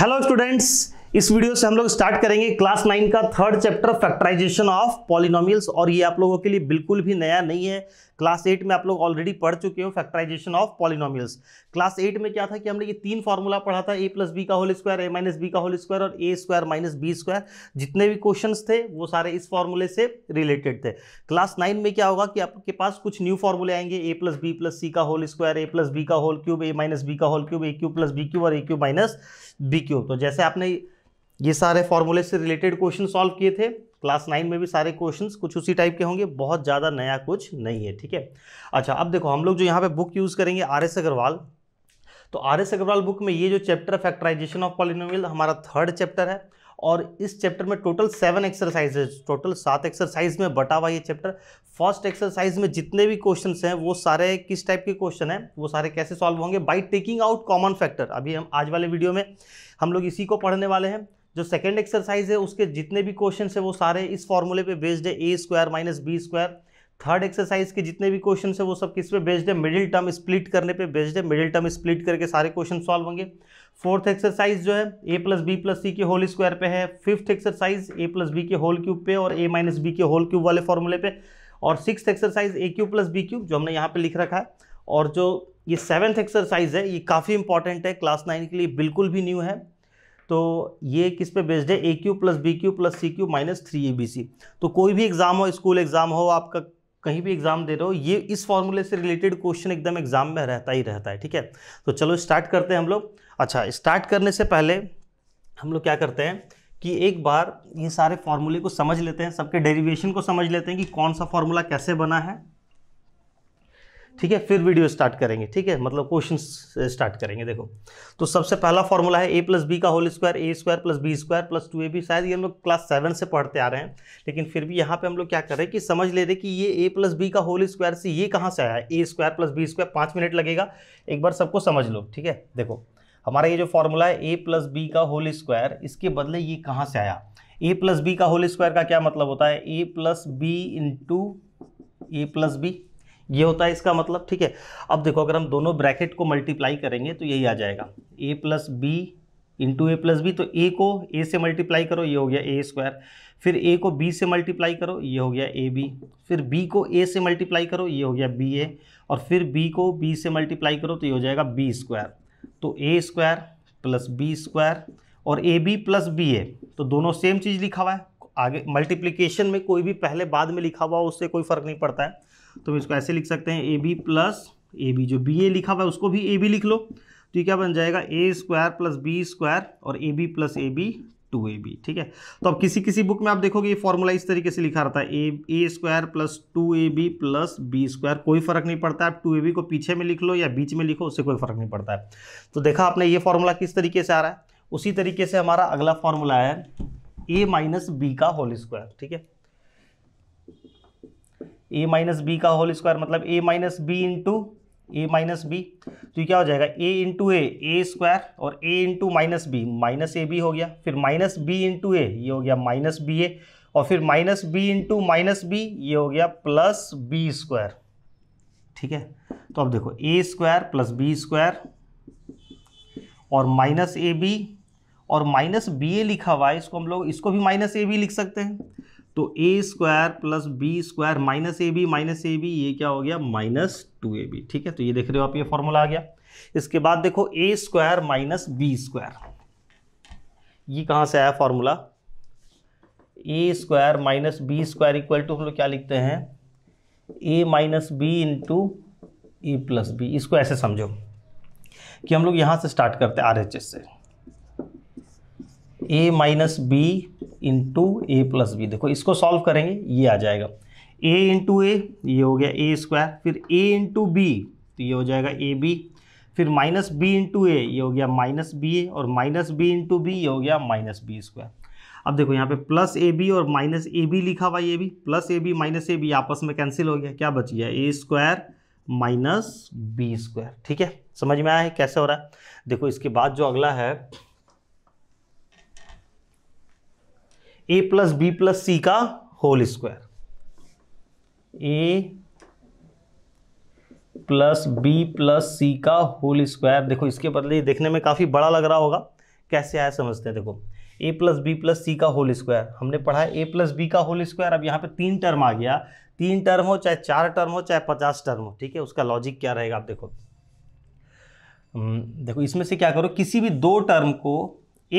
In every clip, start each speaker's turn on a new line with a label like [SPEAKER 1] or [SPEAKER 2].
[SPEAKER 1] hello students इस video से हम लोग स्टार्ट करेंगे क्लास नाइन का third chapter factorisation of polynomials और ये आप लोगों के लिए बिल्कुल भी नया नहीं है क्लास एट में आप लोग ऑलरेडी पढ़ चुके हो factorisation of polynomials class eight में क्या था कि हमने ये तीन फार्मूला पढ़ा था ए प्लस बी का whole square A minus B का होल स्क्वायर और A square minus B square जितने भी क्वेश्चन थे वो सारे इस फॉर्मूले से रिलेटेड थे क्लास नाइन में क्या होगा कि आपके पास कुछ न्यू फॉर्मूले आएंगे A plus B plus C का whole square A plus B का whole cube A minus B का whole cube A cube plus B cube और A cube minus B cube तो जैसे आपने ये सारे फॉर्मूले से रिलेटेड क्वेश्चन सॉल्व किए थे क्लास नाइन में भी सारे क्वेश्चंस कुछ उसी टाइप के होंगे बहुत ज़्यादा नया कुछ नहीं है ठीक है अच्छा अब देखो हम लोग जो यहाँ पे बुक यूज़ करेंगे आर एस अग्रवाल तो आर एस अग्रवाल बुक में ये जो चैप्टर फैक्टराइजेशन ऑफ पॉलिनोमियल हमारा थर्ड चैप्टर है और इस चैप्टर में टोटल सेवन एक्सरसाइजेज टोटल सात एक्सरसाइज में बटा हुआ ये चैप्टर फर्स्ट एक्सरसाइज में जितने भी क्वेश्चन हैं वो सारे किस टाइप के क्वेश्चन हैं वो सारे कैसे सॉल्व होंगे by taking out common factor अभी हम आज वाले वीडियो में हम लोग इसी को पढ़ने वाले हैं जो सेकेंड एक्सरसाइज है उसके जितने भी क्वेश्चन है वो सारे इस फॉर्मूले पे बेस्ड है A square minus B square third exercise के जितने भी क्वेश्चन है वो सब किस पे बेस्ड है मिडिल टर्म स्प्लिट करने पे बेस्ड है मिडिल टर्म स्प्लिट करके सारे क्वेश्चन सॉल्व होंगे फोर्थ एक्सरसाइज जो है A plus B plus C के होल स्क्वायर पे है fifth exercise A plus B के होल क्यूब पे और ए माइनस बी के होल क्यूब वाले फॉर्मूले पे और six exercise A cube plus B cube जो हमने यहाँ पे लिख रखा है और जो ये सेवन्थ एक्सरसाइज है ये काफ़ी इंपॉर्टेंट है क्लास नाइन के लिए बिल्कुल भी न्यू है तो ये किस पे बेस्ड है A cube plus B cube plus C cube minus three A B C तो कोई भी एग्ज़ाम हो स्कूल एग्ज़ाम हो आपका कहीं भी एग्ज़ाम दे रहे हो ये इस फॉर्मूले से रिलेटेड क्वेश्चन एकदम एग्ज़ाम में रहता ही रहता है ठीक है तो चलो स्टार्ट करते हैं हम लोग अच्छा स्टार्ट करने से पहले हम लोग क्या करते हैं कि एक बार ये सारे फॉर्मूले को समझ लेते हैं सबके डेरिवेशन को समझ लेते हैं कि कौन सा फॉर्मूला कैसे बना है ठीक है फिर वीडियो स्टार्ट करेंगे ठीक है मतलब क्वेश्चन स्टार्ट uh, करेंगे देखो तो सबसे पहला फॉर्मूला है ए प्लस बी का whole square A square plus B square plus two A B शायद ये हम लोग क्लास सेवन से पढ़ते आ रहे हैं लेकिन फिर भी यहाँ पे हम लोग क्या कर रहे हैं कि समझ ले रहे कि ये ए प्लस बी का होल स्क्वायर से ये कहाँ से आया है A square plus B square पाँच मिनट लगेगा एक बार सबको समझ लो ठीक है देखो हमारा ये जो फॉर्मूला है ए प्लस बी का होल स्क्वायर इसके बदले ये कहाँ से आया ए प्लस बी का होल स्क्वायर का क्या मतलब होता है A plus B into A plus B ये होता है इसका मतलब ठीक है अब देखो अगर हम दोनों ब्रैकेट को मल्टीप्लाई करेंगे तो यही आ जाएगा A plus B into A plus B तो ए को ए से मल्टीप्लाई करो ये हो गया ए स्क्वायर फिर ए को बी से मल्टीप्लाई करो ये हो गया ए बी फिर बी को ए से मल्टीप्लाई करो ये हो गया बी ए और फिर बी को बी से मल्टीप्लाई करो तो ये हो जाएगा बी स्क्वायर तो A square plus B square और A B plus B A तो दोनों सेम चीज़ लिखा हुआ है आगे मल्टीप्लीकेशन में कोई भी पहले बाद में लिखा हुआ उससे कोई फर्क नहीं पड़ता है तो हम इसको ऐसे लिख सकते हैं A B plus A B जो बी ए लिखा हुआ है उसको भी ए बी लिख लो तो ये क्या बन जाएगा A square plus B square और A B plus A B two A B ठीक है तो अब किसी किसी बुक में आप देखोगे ये फॉर्मूला इस तरीके से लिखा रहता है A A square plus two A B plus B square कोई फर्क नहीं पड़ता है आप टू ए बी को पीछे में लिख लो या बीच में लिखो उससे कोई फर्क नहीं पड़ता है तो देखा आपने ये फॉर्मूला किस तरीके से आ रहा है उसी तरीके से हमारा अगला फॉर्मूला है ए माइनस बी का होल स्क्वायर ठीक है ए माइनस बी का होल स्क्वायर मतलब A minus B into A minus B तो क्या हो जाएगा ए इंटू ए ए स्क्वायर और A into minus B minus A B हो गया फिर माइनस बी इंटू ए ये हो गया माइनस बी ए और फिर minus B into minus B ये हो गया प्लस बी स्क्वायर ठीक है तो अब देखो A square plus B square और माइनस ए बी और माइनस बी ए लिखा हुआ है इसको हम लोग इसको भी माइनस ए बी लिख सकते हैं तो A square plus B square minus A B minus A B ये क्या हो गया माइनस टू ए बी ठीक है तो ये देख रहे हो आप ये फॉर्मूला आ गया इसके बाद देखो A square minus B square ये कहां से आया formula A square minus B square equal to हम लोग क्या लिखते हैं A minus B into A plus B इसको ऐसे समझो कि हम लोग यहां से स्टार्ट करते हैं आर एच एस से A minus B into A plus B देखो इसको सॉल्व करेंगे ये आ जाएगा ए इंटू ए ये हो गया ए स्क्वायर फिर ए इंटू बी तो ये हो जाएगा ए बी फिर माइनस बी इंटू ए ये हो गया माइनस बी ए और माइनस बी इंटू बी ये हो गया माइनस बी स्क्वायर अब देखो यहाँ पे प्लस ए बी और माइनस ए बी लिखा हुआ ये भी plus A B minus A B आपस में कैंसिल हो गया क्या बच गया A square minus B square ठीक है समझ में आया है कैसे हो रहा है देखो इसके बाद जो अगला है A plus B plus C का whole square A plus B plus C का होल स्क्वायर देखो इसके बदले देखने में काफ़ी बड़ा लग रहा होगा कैसे आया समझते हैं देखो A plus B plus C का होल स्क्वायर हमने पढ़ा है ए प्लस बी का होल स्क्वायर अब यहाँ पे तीन टर्म आ गया तीन टर्म हो चाहे चार टर्म हो चाहे पचास टर्म हो ठीक है उसका लॉजिक क्या रहेगा आप देखो हम्म, देखो इसमें से क्या करो किसी भी दो टर्म को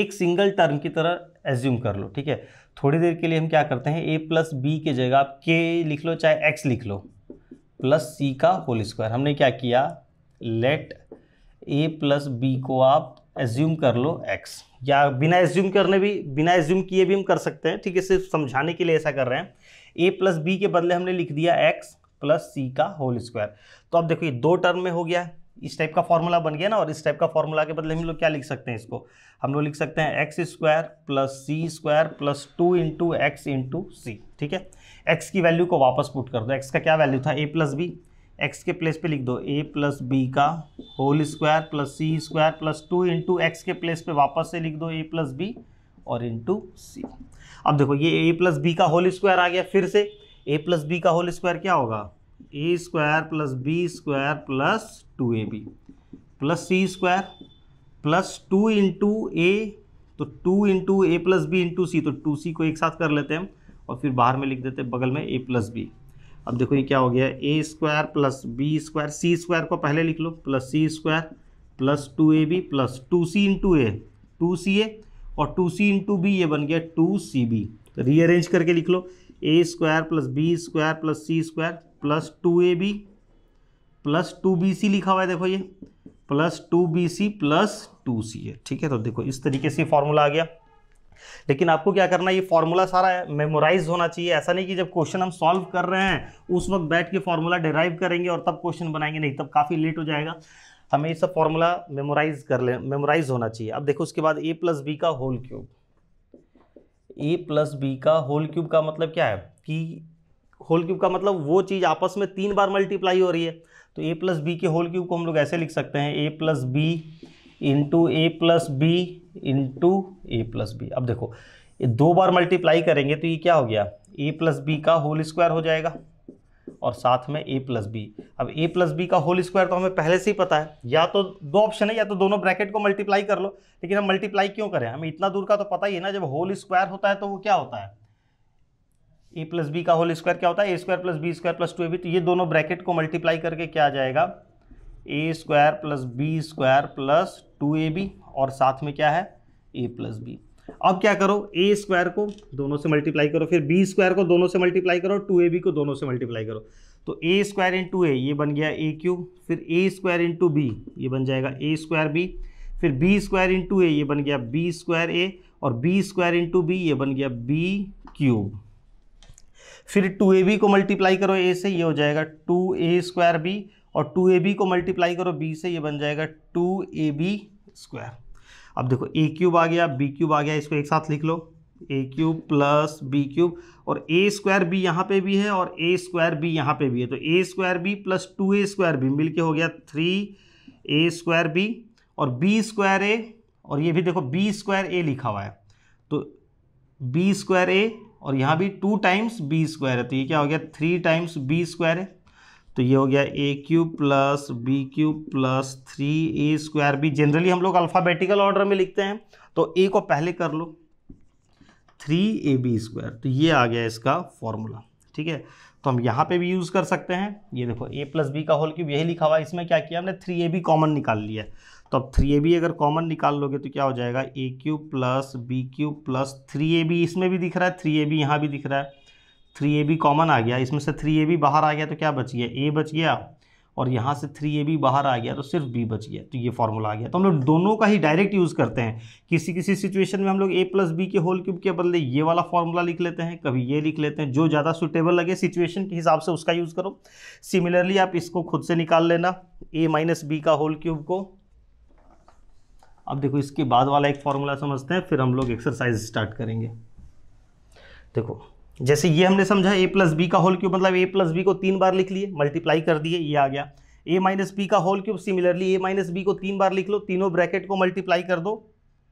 [SPEAKER 1] एक सिंगल टर्म की तरह एज्यूम कर लो ठीक है थोड़ी देर के लिए हम क्या करते हैं ए प्लस बी के जगह आप के लिख लो चाहे एक्स लिख लो प्लस सी का होल स्क्वायर हमने क्या किया लेट ए प्लस बी को आप एज्यूम कर लो एक्स या बिना एज्यूम करने भी बिना एज्यूम किए भी हम कर सकते हैं ठीक है सिर्फ समझाने के लिए ऐसा कर रहे हैं ए प्लस बी के बदले हमने लिख दिया एक्स प्लस सी का होल स्क्वायर तो अब देखो ये दो टर्म में हो गया है इस टाइप का फॉर्मूला बन गया ना और इस टाइप का फॉर्मूला के बदले हम लोग क्या लिख सकते हैं इसको हम लोग लिख सकते हैं X square plus C square plus two into X into C ठीक है एक्स की वैल्यू को वापस पुट कर दो एक्स का क्या वैल्यू था ए प्लस बी एक्स के प्लेस पे लिख दो ए प्लस बी का whole square plus C square plus two into X के प्लेस पे वापस से लिख दो ए प्लस बी और इंटू सी अब देखो ये ए प्लस बी का होल स्क्वायर आ गया फिर से ए प्लस बी का होल स्क्वायर क्या होगा A square plus B square plus two A B plus C square plus two into A तो two into A plus B into C तो टू सी को एक साथ कर लेते हैं और फिर बाहर में लिख देते हैं बगल में ए प्लस बी अब देखो ये क्या हो गया A square plus B square C square को पहले लिख लो plus C square plus two A B plus two C into A two C A और टू सी इंटू बी ये बन गया टू सी बी रीअरेंज तो करके लिख लो A square plus B square plus C square plus two A B plus two B C लिखा हुआ है देखो ये plus two B C plus two C है ठीक है तो देखो इस तरीके से फॉर्मूला आ गया लेकिन आपको क्या करना ये फॉर्मूला सारा मेमोराइज होना चाहिए ऐसा नहीं कि जब क्वेश्चन हम सॉल्व कर रहे हैं उस वक्त बैठ के फॉर्मूला डिराइव करेंगे और तब क्वेश्चन बनाएंगे नहीं तब काफ़ी लेट हो जाएगा हमें ये सब फॉर्मूला मेमोराइज कर ले मेमोराइज होना चाहिए अब देखो उसके बाद ए प्लस बी का whole cube A plus B का होल क्यूब का मतलब क्या है कि होल क्यूब का मतलब वो चीज़ आपस में तीन बार मल्टीप्लाई हो रही है तो ए प्लस बी के होल क्यूब को हम लोग ऐसे लिख सकते हैं ए plus B into A plus B into A plus B अब देखो ये दो बार मल्टीप्लाई करेंगे तो ये क्या हो गया ए प्लस बी का होल स्क्वायर हो जाएगा और साथ में ए प्लस बी अब ए प्लस बी का होल स्क्वायर तो हमें पहले से ही पता है या तो दो ऑप्शन है या तो दोनों ब्रैकेट को मल्टीप्लाई कर लो लेकिन हम मल्टीप्लाई क्यों करें हमें इतना दूर का तो पता ही है ना जब होल स्क्वायर होता है तो वो क्या होता है ए प्लस बी का होल स्क्वायर क्या होता है A square plus B square plus two A B तो ये दोनों ब्रैकेट को मल्टीप्लाई करके क्या आ जाएगा A square plus B square plus two A B और साथ में क्या है ए प्लस बी अब क्या करो ए स्क्वायर को दोनों से मल्टीप्लाई करो फिर बी स्क्वायर को दोनों से मल्टीप्लाई करो टू ए बी को दोनों से मल्टीप्लाई करो तो A square into A ये बन गया ए क्यूब फिर A square into B ये बन जाएगा ए स्क्वायर बी फिर B square into A ये बन गया बी स्क्वायर ए और B square into B ये बन गया बी क्यूब फिर टू ए बी को मल्टीप्लाई करो ए से ये हो जाएगा टू ए स्क्वायर बी और टू ए बी को मल्टीप्लाई करो बी से ये बन जाएगा टू ए बी स्क्वायर अब देखो ए क्यूब आ गया बी क्यूब आ गया इसको एक साथ लिख लो A cube plus B cube और ए स्क्वायर बी यहाँ पे भी है और ए स्क्वायर बी यहाँ पे भी है तो A square B plus two A square B मिल के हो गया थ्री ए स्क्वायर बी और बी स्क्वायर ए और ये भी देखो बी स्क्वायर ए लिखा हुआ है तो बी स्क्वायर ए और यहाँ भी टू टाइम्स बी स्क्वायर है तो ये क्या हो गया थ्री टाइम्स बी स्क्वायर है तो ये हो गया A cube plus B cube plus three A square B generally हम लोग अल्फ़ाबेटिकल ऑर्डर में लिखते हैं तो ए को पहले कर लो थ्री ए बी स्क्वायर तो ये आ गया इसका फॉर्मूला ठीक है तो हम यहाँ पे भी यूज़ कर सकते हैं ये देखो ए प्लस बी का होल क्यूब यही लिखा हुआ है इसमें क्या किया हमने थ्री ए बी कॉमन निकाल लिया तो अब थ्री ए बी अगर कॉमन निकाल लोगे तो क्या हो जाएगा A cube plus B cube plus three A B इसमें भी दिख रहा है थ्री ए बी यहाँ भी दिख रहा है थ्री ए बी कॉमन आ गया इसमें से थ्री ए बी बाहर आ गया तो क्या बच गया ए बच गया और यहाँ से थ्री ए बी बाहर आ गया तो सिर्फ बी बच गया तो ये फॉर्मूला आ गया तो हम लोग दोनों का ही डायरेक्ट यूज़ करते हैं किसी किसी सिचुएशन में हम लोग ए प्लस बी के होल क्यूब के बदले ये वाला फॉर्मूला लिख लेते हैं कभी ये लिख लेते हैं जो ज़्यादा सुटेबल लगे सिचुएशन के हिसाब से उसका यूज़ करो सिमिलरली आप इसको खुद से निकाल लेना ए माइनस बी का होल क्यूब को अब देखो इसके बाद वाला एक फॉर्मूला समझते हैं फिर हम लोग एक्सरसाइज स्टार्ट करेंगे देखो जैसे ये हमने समझा ए प्लस बी का होल क्यूब मतलब ए प्लस बी को तीन बार लिख लिए मल्टीप्लाई कर दिए ये आ गया ए माइनस बी का whole cube similarly A minus B को तीन बार लिख लो तीनों ब्रैकेट को मल्टीप्लाई कर दो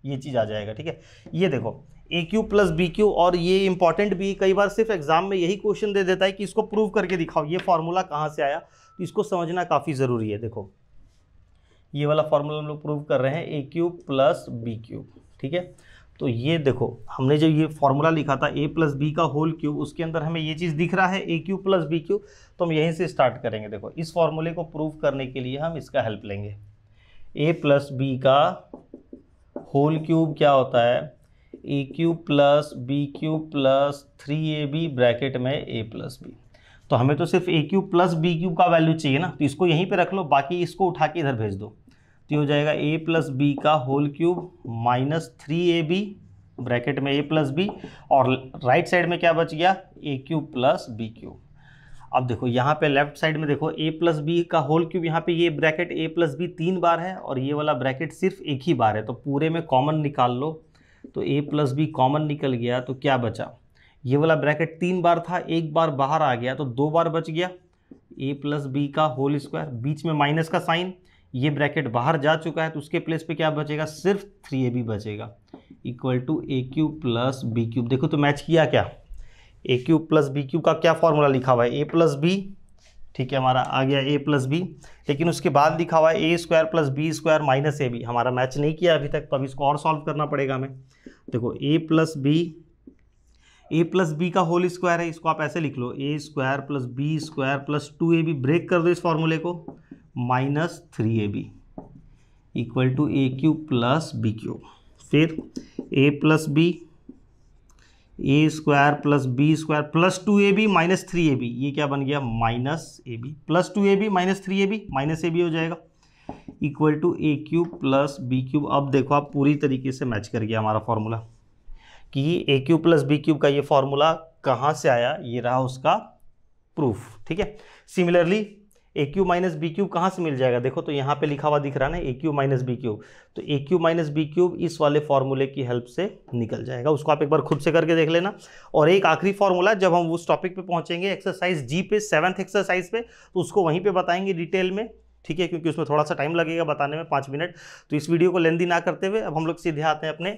[SPEAKER 1] ये चीज़ आ जाएगा ठीक है ये देखो A cube plus B cube और ये इंपॉर्टेंट भी कई बार सिर्फ एग्जाम में यही क्वेश्चन दे देता है कि इसको प्रूव करके दिखाओ ये फॉर्मूला कहाँ से आया तो इसको समझना काफ़ी ज़रूरी है देखो ये वाला फॉर्मूला हम लोग प्रूव कर रहे हैं A cube plus B cube ठीक है तो ये देखो हमने जो ये फॉर्मूला लिखा था ए प्लस बी का होल क्यूब उसके अंदर हमें ये चीज़ दिख रहा है A cube plus B cube तो हम यहीं से स्टार्ट करेंगे देखो इस फॉर्मूले को प्रूव करने के लिए हम इसका हेल्प लेंगे ए प्लस बी का होल क्यूब क्या होता है A cube plus B cube plus three A B bracket में ए प्लस बी तो हमें तो सिर्फ A cube plus B cube का वैल्यू चाहिए ना तो इसको यहीं पे रख लो बाकी इसको उठा के इधर भेज दो तो हो जाएगा ए प्लस बी का whole cube minus three A B bracket में ए प्लस बी और राइट साइड में क्या बच गया A cube plus B cube अब देखो यहाँ पे लेफ्ट साइड में देखो ए प्लस बी का होल क्यूब यहाँ पे ये ब्रैकेट ए प्लस बी तीन बार है और ये वाला ब्रैकेट सिर्फ एक ही बार है तो पूरे में कॉमन निकाल लो तो ए प्लस बी कॉमन निकल गया तो क्या बचा ये वाला ब्रैकेट तीन बार था एक बार बाहर आ गया तो दो बार बच गया ए प्लस बी का होल स्क्वायर बीच में माइनस का साइन ये ब्रैकेट बाहर जा चुका है तो उसके प्लेस पे क्या बचेगा सिर्फ थ्री ए बी बचेगा equal to A cube plus B cube देखो तो मैच किया क्या A cube plus B cube का क्या फॉर्मूला लिखा हुआ है ए प्लस बी ठीक है हमारा आ गया ए प्लस बी लेकिन उसके बाद लिखा हुआ है A square plus B square minus A B हमारा मैच नहीं किया अभी तक तो अभी इसको और सॉल्व करना पड़ेगा हमें देखो A plus B A plus B का होल स्क्वायर है इसको आप ऐसे लिख लो A square plus B square plus two A B break कर दो इस फॉर्मूले को minus three A B equal to A cube plus B cube फिर A plus B A square plus B square plus two A B minus three A B ये क्या बन गया minus A B plus two A B minus three A B minus A B हो जाएगा equal to A cube plus B cube अब देखो आप पूरी तरीके से मैच कर गया हमारा फॉर्मूला कि A cube plus B cube का ये फॉर्मूला कहाँ से आया ये रहा उसका प्रूफ ठीक है similarly A cube minus B cube कहाँ से मिल जाएगा देखो तो यहाँ पे लिखा हुआ दिख रहा ना A cube minus B cube तो A cube minus B cube इस वाले फॉर्मूले की हेल्प से निकल जाएगा उसको आप एक बार खुद से करके देख लेना और एक आखिरी फॉर्मूला जब हम उस टॉपिक पे पहुँचेंगे एक्सरसाइज जी पे सेवन्थ एक्सरसाइज पे तो उसको वहीं पर बताएंगे डिटेल में ठीक है क्योंकि उसमें थोड़ा सा टाइम लगेगा बताने में पाँच मिनट तो इस वीडियो को लेंदी ना करते हुए अब हम लोग सीधे आते हैं अपने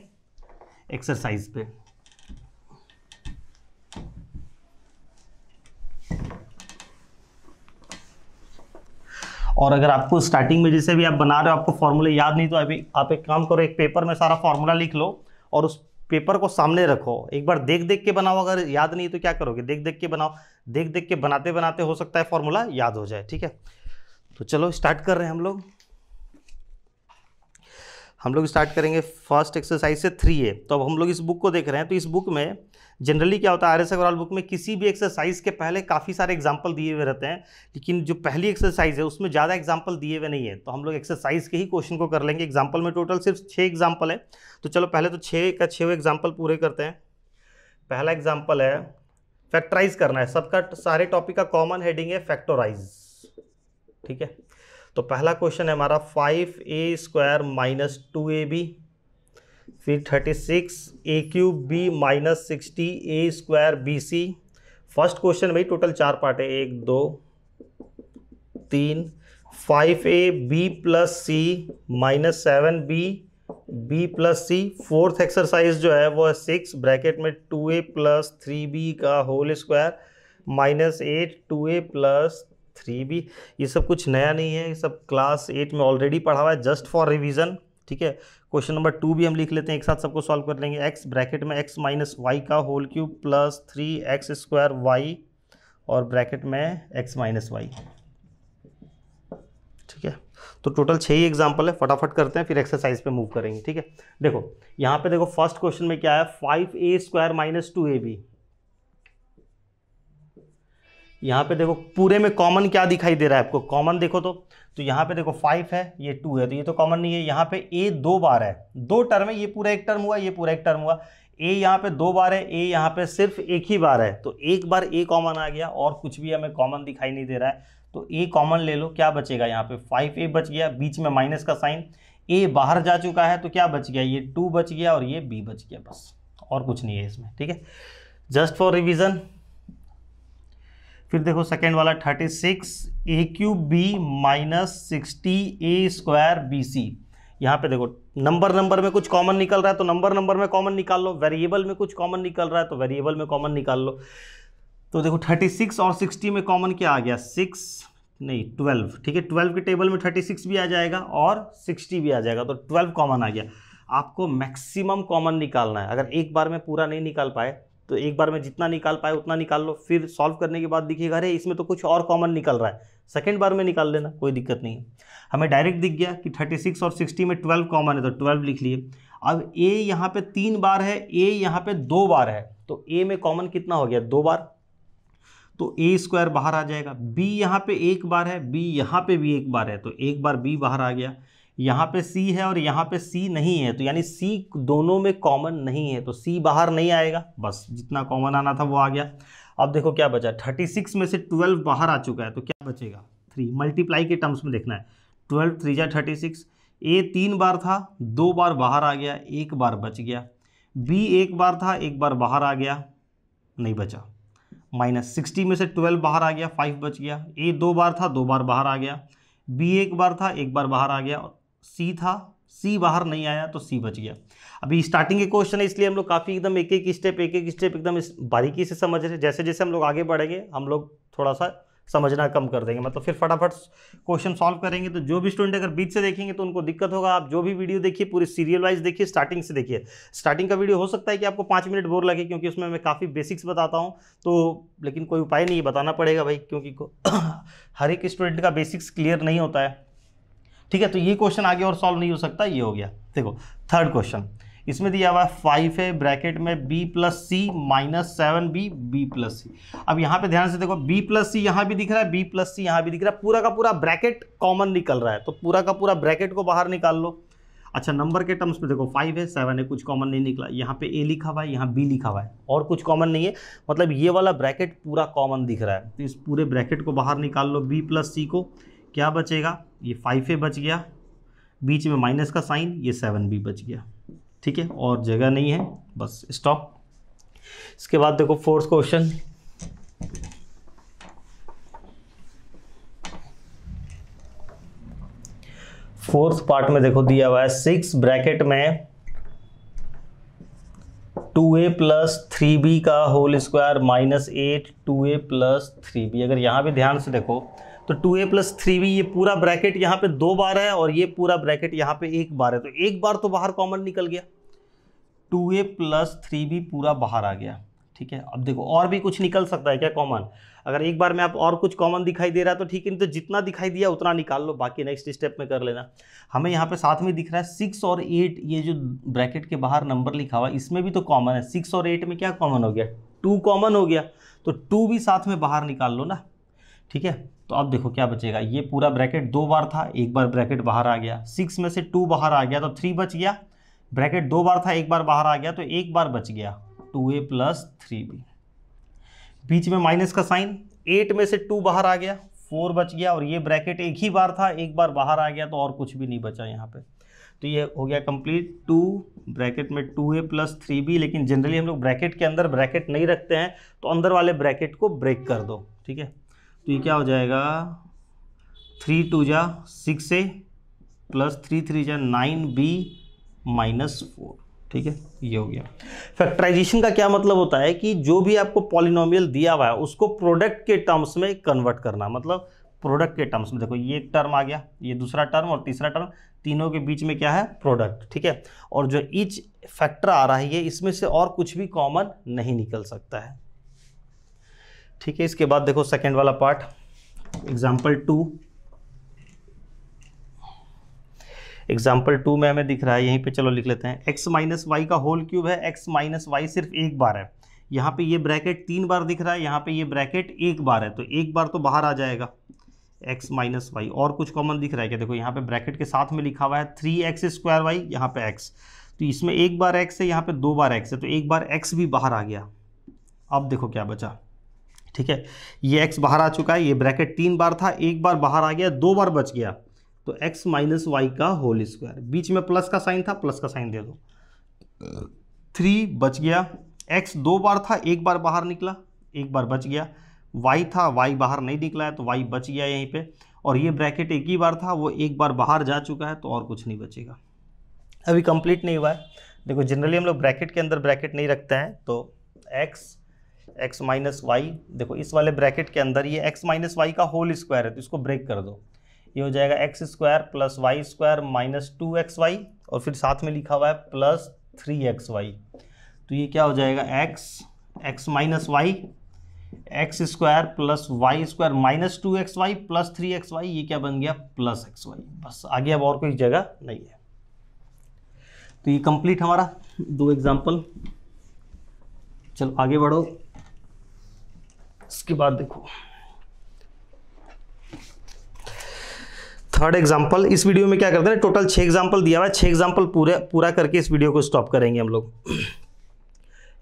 [SPEAKER 1] एक्सरसाइज पे और अगर आपको स्टार्टिंग में जैसे भी आप बना रहे हो आपको फॉर्मूले याद नहीं तो अभी आप एक काम करो एक पेपर में सारा फॉर्मूला लिख लो और उस पेपर को सामने रखो एक बार देख देख के बनाओ अगर याद नहीं तो क्या करोगे देख देख के बनाओ देख देख के बनाते बनाते हो सकता है फॉर्मूला याद हो जाए ठीक है तो चलो स्टार्ट कर रहे हैं हम लोग हम लोग स्टार्ट करेंगे फर्स्ट एक्सरसाइज से थ्री ए तो अब हम लोग इस बुक को देख रहे हैं तो इस बुक में जनरली क्या होता है आर एस अग्रवाल बुक में किसी भी एक्सरसाइज के पहले काफ़ी सारे एग्जाम्पल दिए हुए रहते हैं लेकिन जो पहली एक्सरसाइज है उसमें ज़्यादा एग्जाम्पल दिए हुए नहीं है तो हम लोग एक्सरसाइज के ही क्वेश्चन को कर लेंगे एग्जाम्पल में टोटल सिर्फ छः एग्जाम्पल है तो चलो पहले तो छः का छः एग्जाम्पल पूरे करते हैं पहला एग्जाम्पल है फैक्टराइज करना है सबका सारे टॉपिक का कॉमन हेडिंग है फैक्टोराइज ठीक है तो पहला क्वेश्चन है हमारा five A square minus two A B फिर thirty six A cube B minus sixty A square B C first question भाई टोटल चार पार्ट है एक दो तीन five A B plus C minus seven B B plus C fourth exercise जो है वो है सिक्स ब्रैकेट में two A plus three B का whole square minus eight two A plus three B ये सब कुछ नया नहीं है ये सब क्लास एट में ऑलरेडी पढ़ा हुआ है जस्ट फॉर रिविज़न ठीक है क्वेश्चन नंबर टू भी हम लिख लेते हैं एक साथ सबको सॉल्व कर लेंगे एक्स ब्रैकेट में एक्स माइनस वाई का whole cube plus three X square Y और ब्रैकेट में एक्स माइनस वाई ठीक है तो टोटल छह ही एग्जाम्पल है फटाफट करते हैं फिर एक्सरसाइज पे मूव करेंगे ठीक है देखो यहाँ पे देखो फर्स्ट क्वेश्चन में क्या है five A square minus two A B यहाँ पे देखो पूरे में कॉमन क्या दिखाई दे रहा है आपको कॉमन देखो तो तो यहाँ पे देखो फाइव है ये टू है तो ये तो कॉमन नहीं है यहाँ पे ए दो बार है दो टर्म है ये पूरा एक टर्म हुआ ये पूरा एक टर्म हुआ ए यहाँ पे दो बार है ए यहाँ पे सिर्फ एक ही बार है तो एक बार ए कॉमन आ गया और कुछ भी हमें कॉमन दिखाई नहीं दे रहा है तो ए कॉमन ले लो क्या बचेगा यहाँ पे फाइव ए बच गया बीच में माइनस का साइन ए बाहर जा चुका है तो क्या बच गया ये टू बच गया और ये बी बच गया बस और कुछ नहीं है इसमें ठीक है जस्ट फॉर रिविज़न फिर देखो सेकेंड वाला thirty six A cube B minus sixty A square B C यहाँ पे देखो नंबर नंबर में कुछ कॉमन निकल रहा है तो नंबर नंबर में कॉमन निकाल लो वेरिएबल में कुछ कॉमन निकल रहा है तो वेरिएबल में कॉमन निकाल लो तो देखो थर्टी सिक्स और सिक्सटी में कॉमन क्या आ गया सिक्स नहीं ट्वेल्व ठीक है ट्वेल्व के टेबल में थर्टी सिक्स भी आ जाएगा और सिक्सटी भी आ जाएगा तो ट्वेल्व कॉमन आ गया आपको मैक्सिमम कॉमन निकालना है अगर एक बार में पूरा नहीं निकाल पाए तो एक बार में जितना निकाल पाए उतना निकाल लो फिर सॉल्व करने के बाद दिखेगा अरे इसमें तो कुछ और कॉमन निकल रहा है सेकेंड बार में निकाल लेना कोई दिक्कत नहीं है हमें डायरेक्ट दिख गया कि थर्टी सिक्स और सिक्सटी में ट्वेल्व कॉमन है तो ट्वेल्व लिख लिए अब ए यहाँ पे तीन बार है ए यहाँ पे दो बार है तो ए में कॉमन कितना हो गया दो बार तो ए स्क्वायर बाहर आ जाएगा बी यहाँ पे एक बार है बी यहाँ पे भी एक बार है तो एक बार बी बाहर आ गया यहाँ पे सी है और यहाँ पे सी नहीं है तो यानी सी दोनों में कॉमन नहीं है तो सी बाहर नहीं आएगा बस जितना कॉमन आना था वो आ गया अब देखो क्या बचा थर्टी सिक्स में से ट्वेल्व बाहर आ चुका है तो क्या बचेगा थ्री मल्टीप्लाई के टर्म्स में देखना है ट्वेल्व थ्री जा थर्टी सिक्स ए तीन बार था दो बार बाहर आ गया एक बार बच गया बी एक बार था एक बार बाहर आ गया नहीं बचा माइनस सिक्सटी में से ट्वेल्व बाहर आ गया फाइव बच गया ए दो बार था दो बार बाहर आ गया बी एक बार था एक बार बाहर आ गया और सी था सी बाहर नहीं आया तो सी बच गया अभी स्टार्टिंग के क्वेश्चन है इसलिए हम लोग काफ़ी एकदम एक एक स्टेप एक एक स्टेप एकदम इस बारीकी से समझ रहे जैसे जैसे हम लोग आगे बढ़ेंगे हम लोग थोड़ा सा समझना कम कर देंगे मतलब फिर फटाफट क्वेश्चन सॉल्व करेंगे तो जो भी स्टूडेंट अगर बीच से देखेंगे तो उनको दिक्कत होगा आप जो भी वीडियो देखिए पूरी सीरियल वाइज देखिए स्टार्टिंग से देखिए स्टार्टिंग का वीडियो हो सकता है कि आपको पाँच मिनट बोर लगे क्योंकि उसमें मैं काफ़ी बेसिक्स बताता हूँ तो लेकिन कोई उपाय नहीं बताना पड़ेगा भाई क्योंकि हर एक स्टूडेंट का बेसिक्स क्लियर नहीं होता है ठीक है तो ये क्वेश्चन आगे और सॉल्व नहीं हो सकता ये हो गया देखो थर्ड क्वेश्चन इसमें दिया हुआ है फाइव है ब्रैकेट में B plus C minus seven B B plus C अब यहाँ पे ध्यान से देखो बी प्लस सी यहाँ भी दिख रहा है बी प्लस सी यहाँ भी दिख रहा है पूरा का पूरा ब्रैकेट कॉमन निकल रहा है तो पूरा का पूरा ब्रैकेट को बाहर निकाल लो अच्छा नंबर के टर्म्स में देखो फाइव है सेवन है कुछ कॉमन नहीं निकला यहाँ पे ए लिखा हुआ है यहाँ बी लिखा हुआ है और कुछ कॉमन नहीं है मतलब ये वाला ब्रैकेट पूरा कॉमन दिख रहा है तो इस पूरे ब्रैकेट को बाहर निकाल लो बी प्लस सी को क्या बचेगा ये फाइव ए बच गया बीच में माइनस का साइन ये सेवन बी बच गया ठीक है और जगह नहीं है बस स्टॉप इसके बाद देखो फोर्थ क्वेश्चन फोर्थ पार्ट में देखो दिया हुआ है सिक्स ब्रैकेट में two A plus three B का whole square minus eight two A plus three B अगर यहां भी ध्यान से देखो तो two A plus three B ये पूरा ब्रैकेट यहाँ पे दो बार है और ये पूरा ब्रैकेट यहाँ पे एक बार है तो एक बार तो बाहर कॉमन निकल गया two A plus three B पूरा बाहर आ गया ठीक है अब देखो और भी कुछ निकल सकता है क्या कॉमन अगर एक बार में आप और कुछ कॉमन दिखाई दे रहा है तो ठीक है नहीं तो जितना दिखाई दिया उतना निकाल लो बाकी नेक्स्ट स्टेप में कर लेना हमें यहाँ पे साथ में दिख रहा है सिक्स और एट ये जो ब्रैकेट के बाहर नंबर लिखा हुआ इसमें भी तो कॉमन है सिक्स और एट में क्या कॉमन हो गया टू कॉमन हो गया तो टू भी साथ में बाहर निकाल लो ना ठीक है तो अब देखो क्या बचेगा ये पूरा ब्रैकेट दो बार था एक बार ब्रैकेट बाहर आ गया सिक्स में से टू बाहर आ गया तो थ्री बच गया ब्रैकेट दो बार था एक बार बाहर आ गया तो एक बार बच गया two A plus three B बीच में माइनस का साइन एट में से टू बाहर आ गया फोर बच गया और ये ब्रैकेट एक ही बार था एक बार बाहर आ गया तो और कुछ भी नहीं बचा यहाँ पे तो ये हो गया कंप्लीट टू ब्रैकेट में two A plus three B लेकिन जनरली हम लोग ब्रैकेट के अंदर ब्रैकेट नहीं रखते हैं तो अंदर वाले ब्रैकेट को ब्रेक कर दो ठीक है तो ये क्या हो जाएगा थ्री टू जा six A plus three three जा नाइन बी माइनस फोर ठीक है ये हो गया फैक्टराइजेशन का क्या मतलब होता है कि जो भी आपको पॉलिनोमियल दिया हुआ है उसको प्रोडक्ट के टर्म्स में कन्वर्ट करना मतलब प्रोडक्ट के टर्म्स में देखो ये एक टर्म आ गया ये दूसरा टर्म और तीसरा टर्म तीनों के बीच में क्या है प्रोडक्ट ठीक है और जो ईच फैक्टर आ रहा है ये इसमें से और कुछ भी कॉमन नहीं निकल सकता है ठीक है इसके बाद देखो सेकेंड वाला part example two example two में हमें दिख रहा है यहीं पे चलो लिख लेते हैं एक्स माइनस वाई का होल क्यूब है एक्स माइनस वाई सिर्फ एक बार है यहाँ पे ये ब्रैकेट तीन बार दिख रहा है यहाँ पे ये ब्रैकेट एक बार है तो एक बार तो बाहर आ जाएगा एक्स माइनस वाई और कुछ कॉमन दिख रहा है क्या देखो यहाँ पे ब्रैकेट के साथ में लिखा हुआ है थ्री एक्स स्क्वायर वाई यहाँ पे एक्स तो इसमें एक बार एक्स है यहाँ पे दो बार एक्स है तो एक बार एक्स भी बाहर आ गया अब देखो क्या बचा ठीक है ये एक्स बाहर आ चुका है ये ब्रैकेट तीन बार था एक बार बाहर आ गया दो बार बच गया तो एक्स माइनस वाई का होल स्क्वायर बीच में प्लस का साइन था प्लस का साइन दे दो थ्री बच गया एक्स दो बार था एक बार बाहर निकला एक बार बच गया वाई था वाई बाहर नहीं निकला है तो वाई बच गया यहीं पे और ये ब्रैकेट एक ही बार था वो एक बार बाहर जा चुका है तो और कुछ नहीं बचेगा अभी कंप्लीट नहीं हुआ है देखो जनरली हम लोग ब्रैकेट के अंदर ब्रैकेट नहीं रखते हैं तो एक्स एक्स माइनस वाई देखो इस वाले ब्रैकेट के अंदर ये एक्स माइनस वाई का होल स्क्वायर है तो इसको ब्रेक कर दो ये हो जाएगा X square plus Y square minus two X Y और फिर साथ में लिखा हुआ है प्लस थ्री एक्स वाई तो ये क्या हो जाएगा X X minus Y X square plus Y square minus two X Y plus three X Y ये क्या बन गया प्लस एक्स वाई बस आगे अब और कोई जगह नहीं है तो ये कंप्लीट हमारा दो एग्जाम्पल चलो आगे बढ़ो इसके बाद देखो थर्ड एग्जाम्पल इस वीडियो में क्या करते हैं टोटल छह एग्जाम्पल दिया हुआ है छह एग्जाम्पल पूरे पूरा करके इस वीडियो को स्टॉप करेंगे हम लोग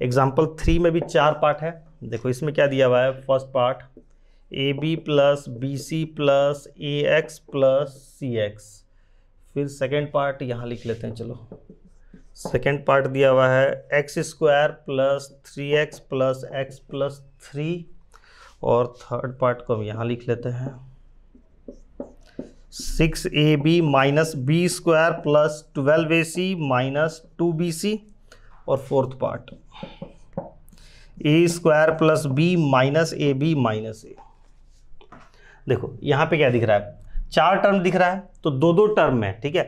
[SPEAKER 1] एग्जाम्पल थ्री में भी चार पार्ट है देखो इसमें क्या दिया हुआ है first part A B plus B C plus A X plus C X फिर सेकेंड पार्ट यहाँ लिख लेते हैं चलो सेकेंड पार्ट दिया हुआ है X square plus three X plus x plus three और थर्ड पार्ट को हम यहाँ लिख लेते हैं six A B minus B square plus twelve A C minus two B C और fourth part A square plus B minus A B minus A देखो यहाँ पे क्या दिख रहा है चार टर्म दिख रहा है तो दो दो टर्म है ठीक है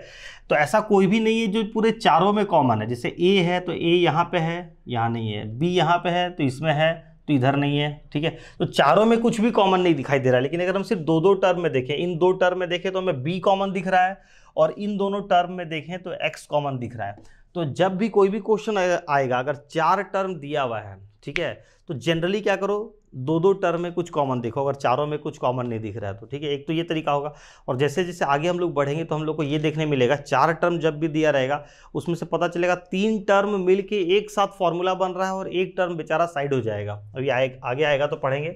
[SPEAKER 1] तो ऐसा कोई भी नहीं है जो पूरे चारों में कॉमन है जैसे ए है तो ए यहाँ पे है यहाँ नहीं है बी यहाँ पे है तो इसमें है तो इधर नहीं है ठीक है तो चारों में कुछ भी कॉमन नहीं दिखाई दे रहा है लेकिन अगर हम सिर्फ दो दो टर्म में देखें इन दो टर्म में देखें तो हमें बी कॉमन दिख रहा है और इन दोनों टर्म में देखें तो एक्स कॉमन दिख रहा है तो जब भी कोई भी क्वेश्चन आएगा अगर चार टर्म दिया हुआ है ठीक है तो जनरली क्या करो दो दो टर्म में कुछ कॉमन देखो अगर चारों में कुछ कॉमन नहीं दिख रहा है तो ठीक है एक तो ये तरीका होगा और जैसे जैसे आगे हम लोग बढ़ेंगे तो हम लोग को ये देखने मिलेगा चार टर्म जब भी दिया रहेगा उसमें से पता चलेगा तीन टर्म मिल के एक साथ फॉर्मूला बन रहा है और एक टर्म बेचारा साइड हो जाएगा अभी आए, आगे आएगा तो पढ़ेंगे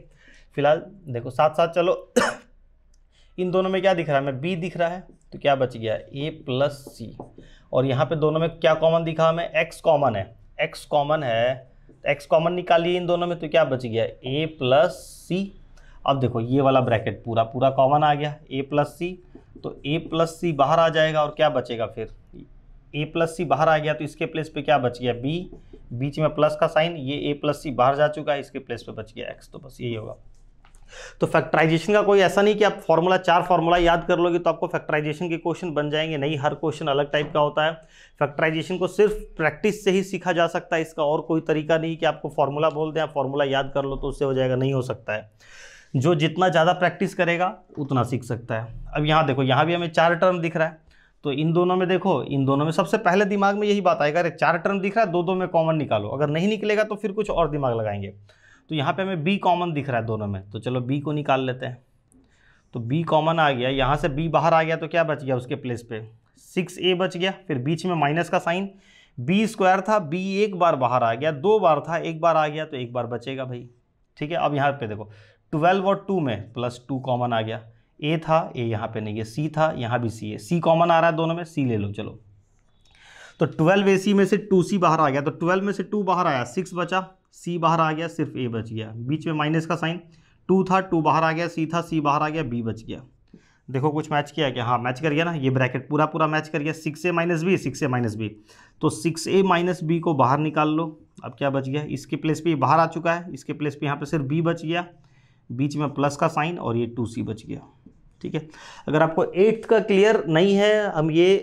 [SPEAKER 1] फिलहाल देखो साथ साथ चलो इन दोनों में क्या दिख रहा है हमें बी दिख रहा है तो क्या बच गया ए प्लस सी और यहाँ पर दोनों में क्या कॉमन दिखा हमें एक्स कॉमन है एक्स कॉमन है एक्स कॉमन निकालिए इन दोनों में तो क्या बच गया ए प्लस सी अब देखो ये वाला ब्रैकेट पूरा पूरा कॉमन आ गया ए प्लस सी तो ए प्लस सी बाहर आ जाएगा और क्या बचेगा फिर ए प्लस सी बाहर आ गया तो इसके प्लेस पे क्या बच गया बी बीच में प्लस का साइन ये ए प्लस सी बाहर जा चुका है इसके प्लेस पे बच गया एक्स तो बस यही होगा तो फैक्टराइजेशन का कोई ऐसा नहीं कि आप फॉर्मूला चार फॉर्मूला याद कर लोगे तो आपको फैक्टराइजेशन के क्वेश्चन बन जाएंगे नहीं हर क्वेश्चन अलग टाइप का होता है फैक्टराइजेशन को सिर्फ प्रैक्टिस से ही सीखा जा सकता है इसका और कोई तरीका नहीं कि आपको फॉर्मूला बोल दें आप फॉर्मूला याद कर लो तो उससे हो जाएगा नहीं हो सकता है जो जितना ज़्यादा प्रैक्टिस करेगा उतना सीख सकता है अब यहाँ देखो यहाँ भी हमें चार टर्म दिख रहा है तो इन दोनों में देखो इन दोनों में सबसे पहले दिमाग में यही बात आएगा अरे चार टर्म दिख रहा है दो दो में कॉमन निकालो अगर नहीं निकलेगा तो फिर कुछ और दिमाग लगाएंगे तो यहाँ पे हमें बी कॉमन दिख रहा है दोनों में तो चलो बी को निकाल लेते हैं तो बी कॉमन आ गया यहाँ से बी बाहर आ गया तो क्या बच गया उसके प्लेस पे सिक्स ए बच गया फिर बीच में माइनस का साइन बी स्क्वायर था बी एक बार बाहर आ गया दो बार था एक बार आ गया तो एक बार बचेगा भाई ठीक है अब यहाँ पे देखो ट्वेल्व और टू में प्लस टू कॉमन आ गया ए था ए यहाँ पे नहीं है सी था यहाँ भी सी है सी कॉमन आ रहा है दोनों में सी ले लो चलो तो ट्वेल्व ए सी में से टू सी बाहर आ गया तो ट्वेल्व में से टू बाहर आया सिक्स बचा सी बाहर आ गया सिर्फ ए बच गया बीच में माइनस का साइन टू था टू बाहर आ गया सी था सी बाहर आ गया बी बच गया देखो कुछ मैच किया क्या हाँ मैच कर गया ना ये ब्रैकेट पूरा पूरा मैच कर गया six A minus B six A minus B तो सिक्स ए माइनस बी को बाहर निकाल लो अब क्या बच गया इसके प्लेस पे बाहर आ चुका है इसके प्लेस पे यहाँ पे सिर्फ बी बच गया बीच में प्लस का साइन और ये टू सी बच गया ठीक है अगर आपको एट्थ का क्लियर नहीं है हम ये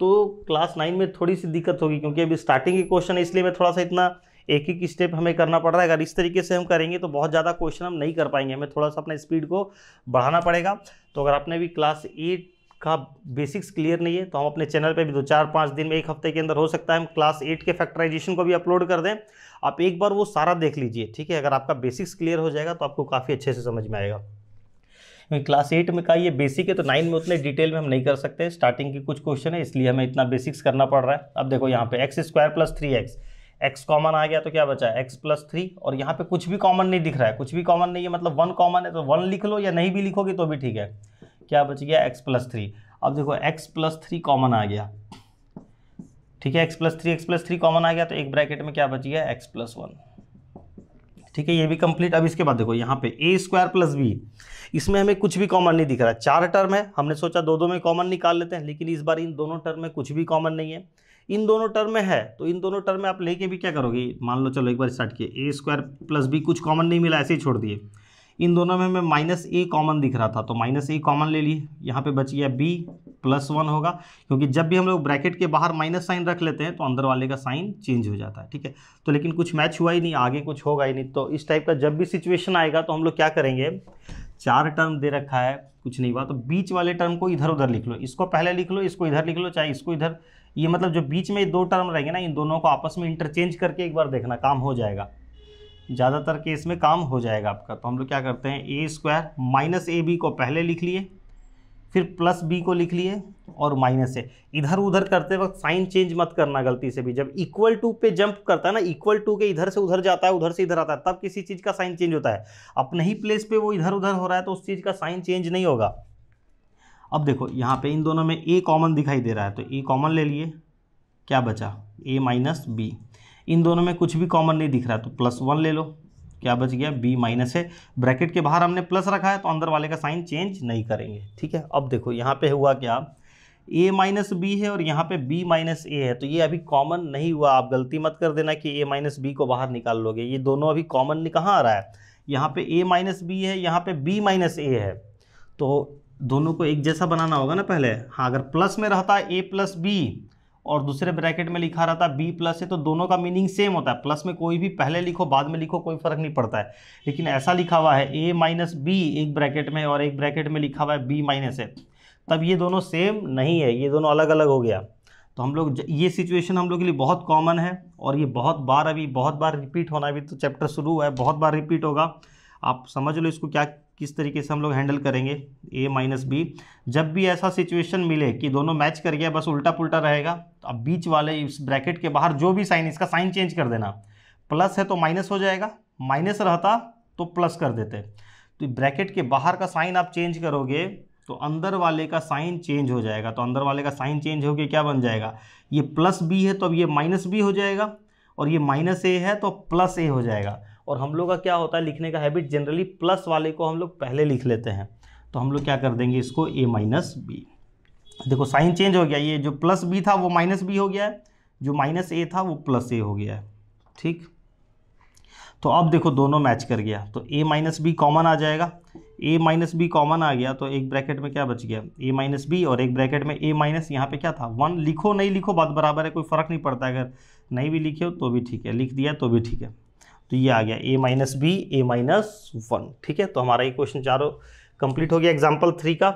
[SPEAKER 1] तो क्लास नाइन में थोड़ी सी दिक्कत होगी क्योंकि अभी स्टार्टिंग के क्वेश्चन है इसलिए मैं थोड़ा सा इतना एक एक स्टेप हमें करना पड़ रहा है अगर इस तरीके से हम करेंगे तो बहुत ज़्यादा क्वेश्चन हम नहीं कर पाएंगे हमें थोड़ा सा अपना स्पीड को बढ़ाना पड़ेगा तो अगर आपने भी क्लास एट का बेसिक्स क्लियर नहीं है तो हम अपने चैनल पे भी दो चार पाँच दिन में एक हफ्ते के अंदर हो सकता है हम क्लास एट के फैक्टराइजेशन को भी अपलोड कर दें आप एक बार वो सारा देख लीजिए ठीक है अगर आपका बेसिक्स क्लियर हो जाएगा तो आपको काफ़ी अच्छे से समझ में आएगा क्लास एट में का ये बेसिक है तो नाइन में उतने डिटेल में हम नहीं कर सकते स्टार्टिंग के कुछ क्वेश्चन है इसलिए हमें इतना बेसिक्स करना पड़ रहा है अब देखो यहाँ पे x square plus three X X common आ गया तो क्या बचा एक्स प्लस थ्री और यहाँ पे कुछ भी कॉमन नहीं दिख रहा है कुछ भी कॉमन नहीं है मतलब वन कॉमन है तो वन लिख लो या नहीं भी लिखोगे तो भी ठीक है क्या बच गया एक्स प्लस थ्री अब देखो एक्स प्लस थ्री कॉमन आ गया ठीक है X plus three X plus three common आ गया तो एक ब्रैकेट में क्या बच गया एक्स प्लस वन ठीक है ये भी कंप्लीट अब इसके बाद देखो यहाँ पे ए स्क्वायर प्लस बी इसमें हमें कुछ भी कॉमन नहीं दिख रहा चार टर्म है हमने सोचा दो दो में कॉमन निकाल लेते हैं लेकिन इस बार इन दोनों टर्म में कुछ भी कॉमन नहीं है इन दोनों टर्म में है तो इन दोनों टर्म में आप लेके भी क्या करोगे मान लो चलो एक बार स्टार्ट किए ए स्क्वायर प्लस बी कुछ कॉमन नहीं मिला ऐसे ही छोड़ दिए इन दोनों में मैं माइनस ए कॉमन दिख रहा था तो माइनस ए कॉमन ले लिए यहाँ पे बच गया बी प्लस वन होगा क्योंकि जब भी हम लोग ब्रैकेट के बाहर माइनस साइन रख लेते हैं तो अंदर वाले का साइन चेंज हो जाता है ठीक है तो लेकिन कुछ मैच हुआ ही नहीं आगे कुछ होगा ही नहीं तो इस टाइप का जब भी सिचुएशन आएगा तो हम लोग क्या करेंगे चार टर्म दे रखा है कुछ नहीं हुआ तो बीच वाले टर्म को इधर उधर लिख लो इसको पहले लिख लो इसको इधर लिख लो चाहे इसको इधर ये मतलब जो बीच में दो टर्म रहेंगे ना इन दोनों को आपस में इंटरचेंज करके एक बार देखना काम हो जाएगा ज़्यादातर केस में काम हो जाएगा आपका तो हम लोग क्या करते हैं A square minus A B को पहले लिख लिए फिर प्लस बी को लिख लिए और माइनस ए इधर उधर करते वक्त साइन चेंज मत करना गलती से भी जब इक्वल टू पे जंप करता है ना इक्वल टू के इधर से उधर जाता है उधर से इधर आता है तब किसी चीज़ का साइन चेंज होता है अपने ही प्लेस पे वो इधर उधर हो रहा है तो उस चीज़ का साइन चेंज नहीं होगा अब देखो यहाँ पे इन दोनों में ए कॉमन दिखाई दे रहा है तो ए कॉमन ले लिए क्या बचा ए माइनस बी इन दोनों में कुछ भी कॉमन नहीं दिख रहा तो प्लस वन ले लो क्या बच गया बी माइनस है ब्रैकेट के बाहर हमने प्लस रखा है तो अंदर वाले का साइन चेंज नहीं करेंगे ठीक है अब देखो यहाँ पे हुआ क्या ए माइनस बी है और यहाँ पे बी माइनस ए है तो ये अभी कॉमन नहीं हुआ आप गलती मत कर देना कि ए माइनस बी को बाहर निकाल लोगे ये दोनों अभी कॉमन कहाँ आ रहा है यहाँ पे ए माइनस बी है यहाँ पे बी माइनस ए है तो दोनों को एक जैसा बनाना होगा ना पहले हाँ अगर प्लस में रहता है ए प्लस बी और दूसरे ब्रैकेट में लिखा रहता है बी प्लस है तो दोनों का मीनिंग सेम होता है प्लस में कोई भी पहले लिखो बाद में लिखो कोई फर्क नहीं पड़ता है लेकिन ऐसा लिखा हुआ है ए माइनस बी एक ब्रैकेट में और एक ब्रैकेट में लिखा हुआ है बी माइनस है तब ये दोनों सेम नहीं है ये दोनों अलग अलग हो गया तो हम लोग ये सिचुएशन हम लोग के लिए बहुत कॉमन है और ये बहुत बार अभी बहुत बार रिपीट होना अभी तो चैप्टर शुरू हुआ है बहुत बार रिपीट होगा आप समझ लो इसको क्या किस तरीके से हम लोग हैंडल करेंगे ए माइनस बी जब भी ऐसा सिचुएशन मिले कि दोनों मैच कर गया बस उल्टा पुल्टा रहेगा तो अब बीच वाले इस ब्रैकेट के बाहर जो भी साइन इसका साइन चेंज कर देना प्लस है तो माइनस हो जाएगा माइनस रहता तो प्लस कर देते तो ब्रैकेट के बाहर का साइन आप चेंज करोगे तो अंदर वाले का साइन चेंज हो जाएगा तो अंदर वाले का साइन चेंज हो गया क्या बन जाएगा ये प्लस बी है तो अब ये माइनस बी हो जाएगा और ये माइनस ए है तो प्लस ए हो जाएगा और हम लोग का क्या होता है लिखने का हैबिट जनरली प्लस वाले को हम लोग पहले लिख लेते हैं तो हम लोग क्या कर देंगे इसको ए माइनस बी देखो साइन चेंज हो गया ये जो प्लस बी था वो माइनस बी हो गया है जो माइनस ए था वो प्लस ए हो गया है ठीक तो अब देखो दोनों मैच कर गया तो ए माइनस बी कॉमन आ जाएगा ए माइनस बी कॉमन आ गया तो एक ब्रैकेट में क्या बच गया ए माइनस बी और एक ब्रैकेट में ए माइनस यहाँ पे क्या था वन लिखो नहीं लिखो बात बराबर है कोई फर्क नहीं पड़ता अगर नहीं भी लिखे हो तो भी ठीक है लिख दिया तो भी ठीक है तो ये आ हम्म। गया A minus B A minus one ठीक है तो हमारा ये क्वेश्चन चारों कंप्लीट हो गया एग्जाम्पल थ्री का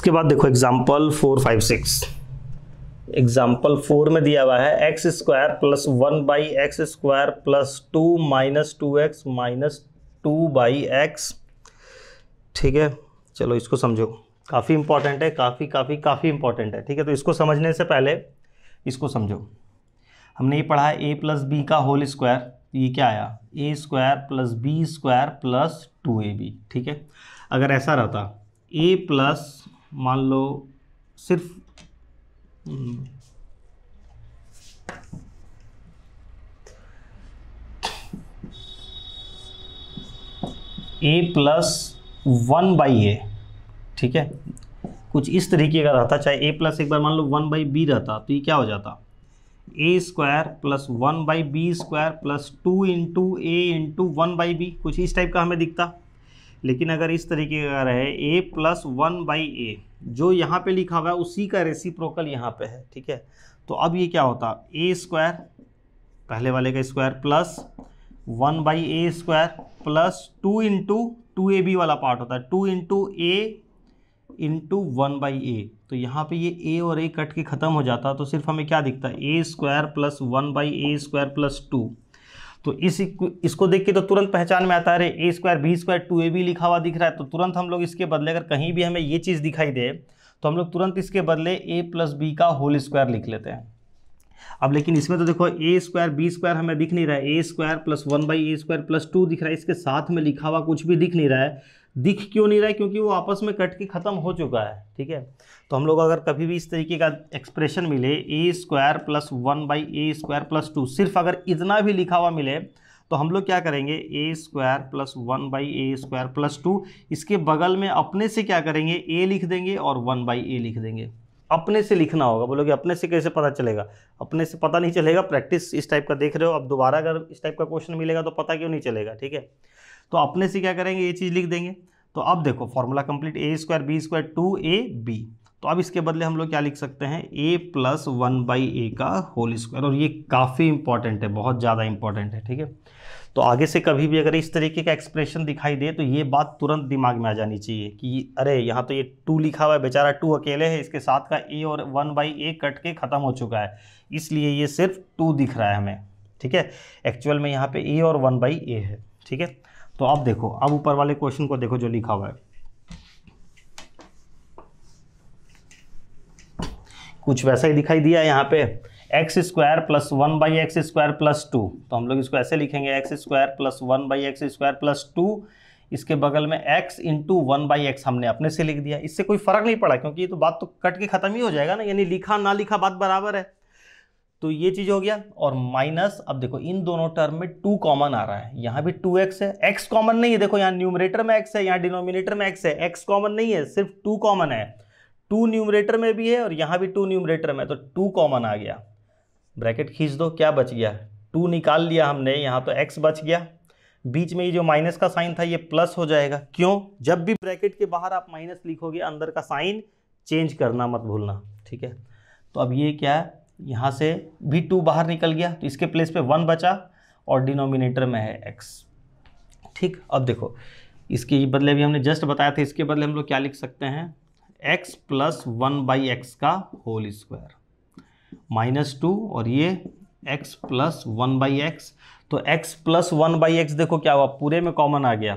[SPEAKER 1] इसके बाद देखो example four five six example four में दिया हुआ है X square plus one by x square plus two minus two x minus two by X ठीक है चलो इसको समझो काफ़ी इंपॉर्टेंट है काफ़ी काफ़ी काफ़ी इंपॉर्टेंट है ठीक है तो इसको समझने से पहले इसको समझो हमने ये पढ़ा है ए प्लस बी का होल स्क्वायर ये क्या आया A square plus B square plus two A B ठीक है अगर ऐसा रहता ए प्लस मान लो सिर्फ हम्म। A plus one by A ठीक है कुछ इस तरीके का रहता चाहे ए प्लस एक बार मान लो वन बाई बी रहता तो ये क्या हो जाता A square plus one by B square plus two into A into one by B कुछ इस टाइप का हमें दिखता लेकिन अगर इस तरीके का रहे A plus one by A जो यहाँ पे लिखा हुआ है उसी का रेसिप्रोकल यहाँ पे है ठीक है तो अब ये क्या होता ए स्क्वायर पहले वाले का square plus one by A square plus two into two A B वाला पार्ट होता है two into A into one by A तो यहाँ पे ये a और a कट के ख़त्म हो जाता तो सिर्फ हमें क्या दिखता है A square plus one by A square plus two तो इस इसको देख के तो तुरंत पहचान में आता है अरे A square B square two A B लिखा हुआ दिख रहा है तो तुरंत हम लोग इसके बदले अगर कहीं भी हमें ये चीज़ दिखाई दे तो हम लोग तुरंत इसके बदले ए प्लस बी का होल स्क्वायर लिख लेते हैं अब लेकिन इसमें तो देखो ए स्क्वायर बी स्क्वायर हमें दिख नहीं रहा है A square plus one by A square plus two दिख रहा है इसके साथ में लिखा हुआ कुछ भी दिख नहीं रहा है दिख क्यों नहीं रहा है क्योंकि वो आपस में कट के ख़त्म हो चुका है ठीक है तो हम लोग अगर कभी भी इस तरीके का एक्सप्रेशन मिले A square plus one by A square plus two सिर्फ अगर इतना भी लिखा हुआ मिले तो हम लोग क्या करेंगे A square plus one by A square plus two इसके बगल में अपने से क्या करेंगे ए लिख देंगे और वन बाई ए लिख देंगे अपने से लिखना होगा बोलोगे अपने से कैसे पता चलेगा अपने से पता नहीं चलेगा प्रैक्टिस इस टाइप का देख रहे हो अब दोबारा अगर इस टाइप का क्वेश्चन मिलेगा तो पता क्यों नहीं चलेगा ठीक है तो अपने से क्या करेंगे ये चीज़ लिख देंगे तो अब देखो formula complete A square B square two A B तो अब इसके बदले हम लोग क्या लिख सकते हैं ए प्लस वन बाई ए का होल स्क्वायर और ये काफ़ी इंपॉर्टेंट है बहुत ज़्यादा इंपॉर्टेंट है ठीक है तो आगे से कभी भी अगर इस तरीके का एक्सप्रेशन दिखाई दे तो ये बात तुरंत दिमाग में आ जानी चाहिए कि अरे यहाँ तो ये टू लिखा हुआ है बेचारा टू अकेले है इसके साथ का ए और वन बाई ए कट के ख़त्म हो चुका है इसलिए ये सिर्फ टू दिख रहा है हमें ठीक है एक्चुअल में यहाँ पे ए और वन बाई ए है ठीक है तो अब देखो अब ऊपर वाले क्वेश्चन को देखो जो लिखा हुआ है कुछ वैसा ही दिखाई दिया यहाँ पे x square plus one by x square plus two तो हम लोग इसको ऐसे लिखेंगे x square plus one by x square plus two इसके बगल में x into one by x हमने अपने से लिख दिया इससे कोई फर्क नहीं पड़ा क्योंकि ये तो बात तो कट के खत्म ही हो जाएगा ना यानी लिखा ना लिखा बात बराबर है तो ये चीज़ हो गया और माइनस अब देखो इन दोनों टर्म में टू कॉमन आ रहा है यहां भी टू एक्स है एक्स कॉमन नहीं है देखो यहाँ न्यूमरेटर में एक्स है यहाँ डिनोमिनेटर में एक्स है एक्स कॉमन नहीं है सिर्फ टू कॉमन है टू न्यूमरेटर में भी है और यहाँ भी टू न्यूमरेटर में तो टू कॉमन आ गया ब्रैकेट खींच दो क्या बच गया टू निकाल लिया हमने यहाँ तो एक्स बच गया बीच में ये जो माइनस का साइन था ये प्लस हो जाएगा क्यों जब भी ब्रैकेट के बाहर आप माइनस लिखोगे अंदर का साइन चेंज करना मत भूलना ठीक है तो अब ये क्या है यहाँ से भी टू बाहर निकल गया तो इसके प्लेस पे वन बचा और डिनोमिनेटर में है एक्स ठीक अब देखो इसके बदले भी हमने जस्ट बताया था इसके बदले हम लोग क्या लिख सकते हैं x plus one by x का होल स्क्वायर माइनस टू और ये x plus one by x तो x plus one by x देखो क्या हुआ पूरे में कॉमन आ गया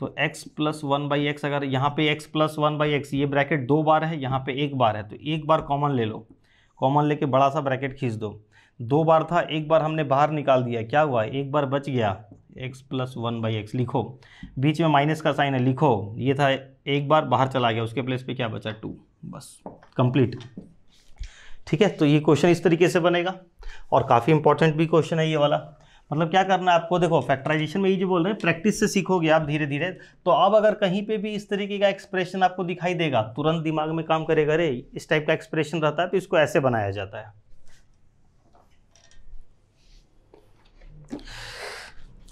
[SPEAKER 1] तो x plus one by x अगर यहाँ पे x plus one by x ये ब्रैकेट दो बार है यहाँ पे एक बार है तो एक बार कॉमन ले लो कॉमन लेके बड़ा सा ब्रैकेट खींच दो दो बार था एक बार हमने बाहर निकाल दिया क्या हुआ एक बार बच गया x plus one by x लिखो बीच में माइनस का साइन है लिखो ये था एक बार बाहर चला गया उसके प्लेस पे क्या बचा टू बस कंप्लीट ठीक है तो ये क्वेश्चन इस तरीके से बनेगा और काफ़ी इंपॉर्टेंट भी क्वेश्चन है ये वाला मतलब क्या करना है आपको देखो फैक्टराइजेशन में ये जो बोल रहे हैं प्रैक्टिस से सीखोगे आप धीरे धीरे तो अब अगर कहीं पे भी इस तरीके का एक्सप्रेशन आपको दिखाई देगा तुरंत दिमाग में काम करेगा अरे इस टाइप का एक्सप्रेशन रहता है तो इसको ऐसे बनाया जाता है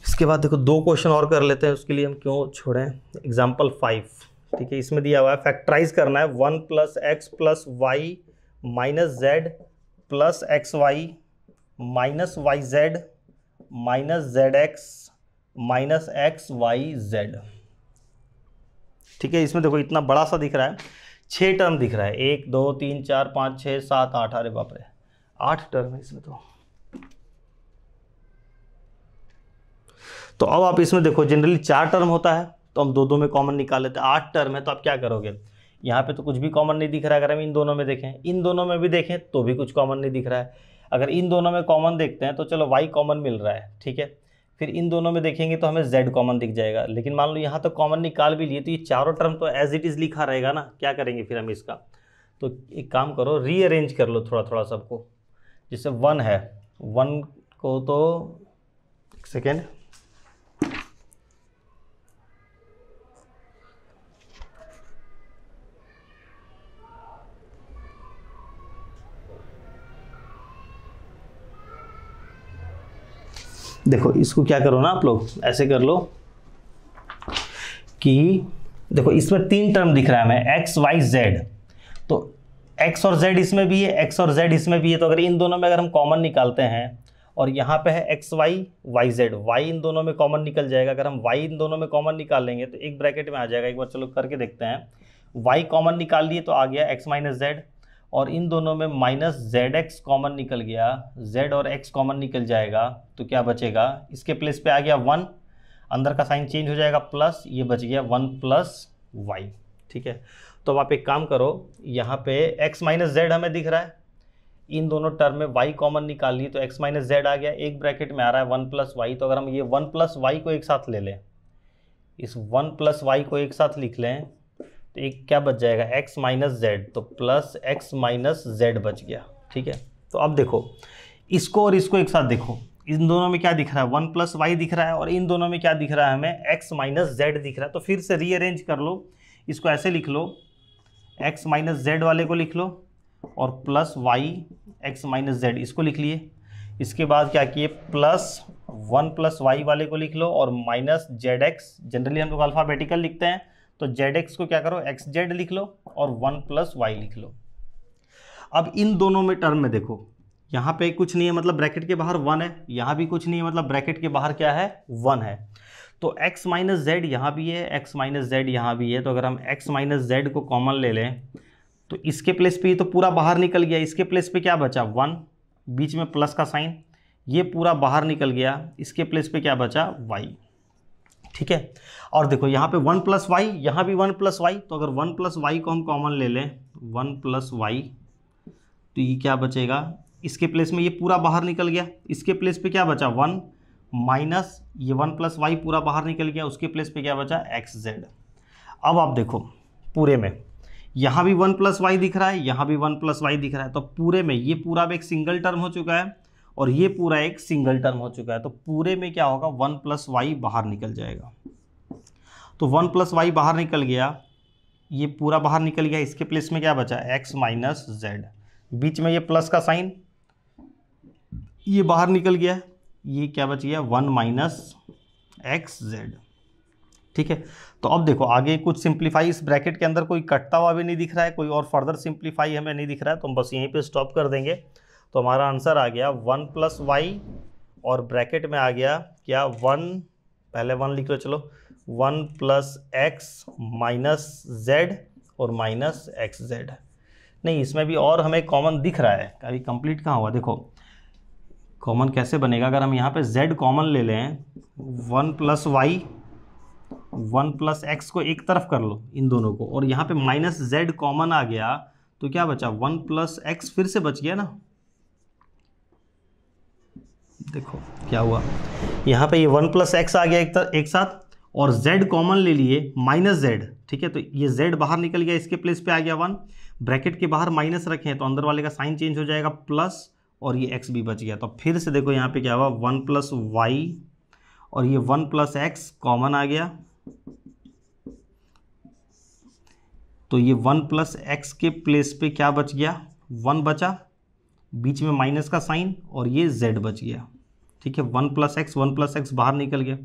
[SPEAKER 1] इसके बाद देखो दो क्वेश्चन और कर लेते हैं उसके लिए हम क्यों छोड़े एग्जाम्पल फाइव ठीक है इसमें दिया हुआ है फैक्टराइज करना है one plus x plus y minus z plus x y minus y z minus z x minus x y z ठीक है इसमें देखो इतना बड़ा सा दिख रहा है छः टर्म दिख रहा है एक दो तीन चार पाँच छः सात आठ अरे बाप रे आठ टर्म है इसमें तो तो अब आप इसमें देखो जनरली चार टर्म होता है तो हम दो दो में कॉमन निकाल लेते हैं आठ टर्म है तो आप क्या करोगे यहाँ पे तो कुछ भी कॉमन नहीं दिख रहा है अगर हम इन दोनों में देखें इन दोनों में भी देखें तो भी कुछ कॉमन नहीं दिख रहा है अगर इन दोनों में कॉमन देखते हैं तो चलो वाई कॉमन मिल रहा है ठीक है फिर इन दोनों में देखेंगे तो हमें जेड कॉमन दिख जाएगा लेकिन मान लो यहाँ तो कॉमन निकाल भी लिए तो ये चारों टर्म तो एज इट इज़ लिखा रहेगा ना क्या करेंगे फिर हम इसका तो एक काम करो रीअरेंज कर लो थोड़ा थोड़ा सबको जैसे वन है वन को तो एक सेकेंड देखो इसको क्या करो ना आप लोग ऐसे कर लो कि देखो इसमें तीन टर्म दिख रहा है हमें एक्स वाई जेड तो एक्स और जेड इसमें भी है एक्स और जेड इसमें भी है तो अगर इन दोनों में अगर हम कॉमन निकालते हैं और यहाँ पे है x y y z y इन दोनों में कॉमन निकल जाएगा अगर हम वाई इन दोनों में कॉमन निकाल लेंगे तो एक ब्रैकेट में आ जाएगा एक बार चलो करके देखते हैं वाई कॉमन निकाल लिए तो आ गया एक्स माइनस जेड और इन दोनों में माइनस जेड एक्स कॉमन निकल गया जेड और एक्स कॉमन निकल जाएगा तो क्या बचेगा इसके प्लेस पे आ गया वन अंदर का साइन चेंज हो जाएगा प्लस ये बच गया वन प्लस वाई ठीक है तो आप एक काम करो यहाँ पे x माइनस जेड हमें दिख रहा है इन दोनों टर्म में y कॉमन निकाल लिए तो x माइनस जेड आ गया एक ब्रैकेट में आ रहा है वन प्लस वाई तो अगर हम ये वन प्लस वाई को एक साथ ले लें इस वन प्लस वाई को एक साथ लिख लें एक तो क्या बच जाएगा एक्स माइनस जेड तो प्लस एक्स माइनस जेड बच गया ठीक है तो अब देखो इसको और इसको एक साथ देखो इन दोनों में क्या दिख रहा है वन प्लस वाई दिख रहा है और इन दोनों में क्या दिख रहा है हमें एक्स माइनस जेड दिख रहा है तो फिर से रीअरेंज कर लो इसको ऐसे लिख लो एक्स माइनस जेड वाले को लिख लो और plus y x minus z इसको लिख लिए इसके बाद क्या किए प्लस वन प्लस वाई वाले को लिख लो और माइनस जेड एक्स जनरली हम लोग अल्फ़ाबेटिकल लिखते हैं तो जेड एक्स को क्या करो एक्स जेड लिख लो और वन प्लस वाई लिख लो अब इन दोनों में टर्म में देखो यहाँ पे कुछ नहीं है मतलब ब्रैकेट के बाहर वन है यहाँ भी कुछ नहीं है मतलब ब्रैकेट के बाहर क्या है वन है तो x माइनस जेड यहाँ भी है x माइनस जेड यहाँ भी है तो अगर हम x माइनस जेड को कॉमन ले लें तो इसके प्लेस पे ये तो पूरा बाहर निकल गया इसके प्लेस पे क्या बचा वन बीच में प्लस का साइन ये पूरा बाहर निकल गया इसके प्लेस पे क्या बचा वाई ठीक है और देखो यहाँ पे वन प्लस वाई यहाँ भी वन प्लस वाई तो अगर वन प्लस वाई को हम कॉमन ले लें वन प्लस वाई तो ये क्या बचेगा इसके प्लेस में ये पूरा बाहर निकल गया इसके प्लेस पे क्या बचा वन माइनस ये वन प्लस वाई पूरा बाहर निकल गया उसके प्लेस पे क्या बचा एक्स जेड अब आप देखो पूरे में यहाँ भी वन प्लस वाई दिख रहा है यहाँ भी वन प्लस वाई दिख रहा है तो पूरे में ये पूरा भी एक सिंगल टर्म हो चुका है और ये पूरा एक सिंगल टर्म हो चुका है तो पूरे में क्या होगा वन प्लस वाई बाहर निकल जाएगा तो वन प्लस वाई बाहर निकल गया ये पूरा बाहर निकल गया इसके प्लेस में क्या बचा एक्स माइनस जेड बीच में ये प्लस का साइन ये बाहर निकल गया ये क्या बच गया वन माइनस एक्स जेड ठीक है तो अब देखो आगे कुछ सिंप्लीफाई इस ब्रैकेट के अंदर कोई कटता हुआ भी नहीं दिख रहा है कोई और फर्दर सिंप्लीफाई हमें नहीं दिख रहा है तो हम बस यहीं पे स्टॉप कर देंगे तो हमारा आंसर आ गया वन प्लस वाई और ब्रैकेट में आ गया क्या वन पहले वन लिख लो चलो one plus x minus z और माइनस एक्स जेड नहीं इसमें भी और हमें कॉमन दिख रहा है अभी कंप्लीट कहाँ हुआ देखो कॉमन कैसे बनेगा अगर हम यहाँ पे z कॉमन ले लें one plus y one plus x को एक तरफ कर लो इन दोनों को और यहाँ पे माइनस जेड कॉमन आ गया तो क्या बचा वन प्लस एक्स फिर से बच गया ना देखो क्या हुआ यहाँ पे ये वन प्लस एक्स आ गया एक, तर, एक साथ और z कॉमन ले लिए माइनस जेड ठीक है तो ये z बाहर निकल गया इसके प्लेस पे आ गया वन ब्रैकेट के बाहर माइनस रखें तो अंदर वाले का साइन चेंज हो जाएगा प्लस और ये x भी बच गया तो फिर से देखो यहाँ पे क्या हुआ वन प्लस वाई और ये वन प्लस एक्स कॉमन आ गया तो ये वन प्लस एक्स के प्लेस पे क्या बच गया वन बचा बीच में माइनस का साइन और ये जेड बच गया ठीक है one plus x one plus x बाहर निकल गया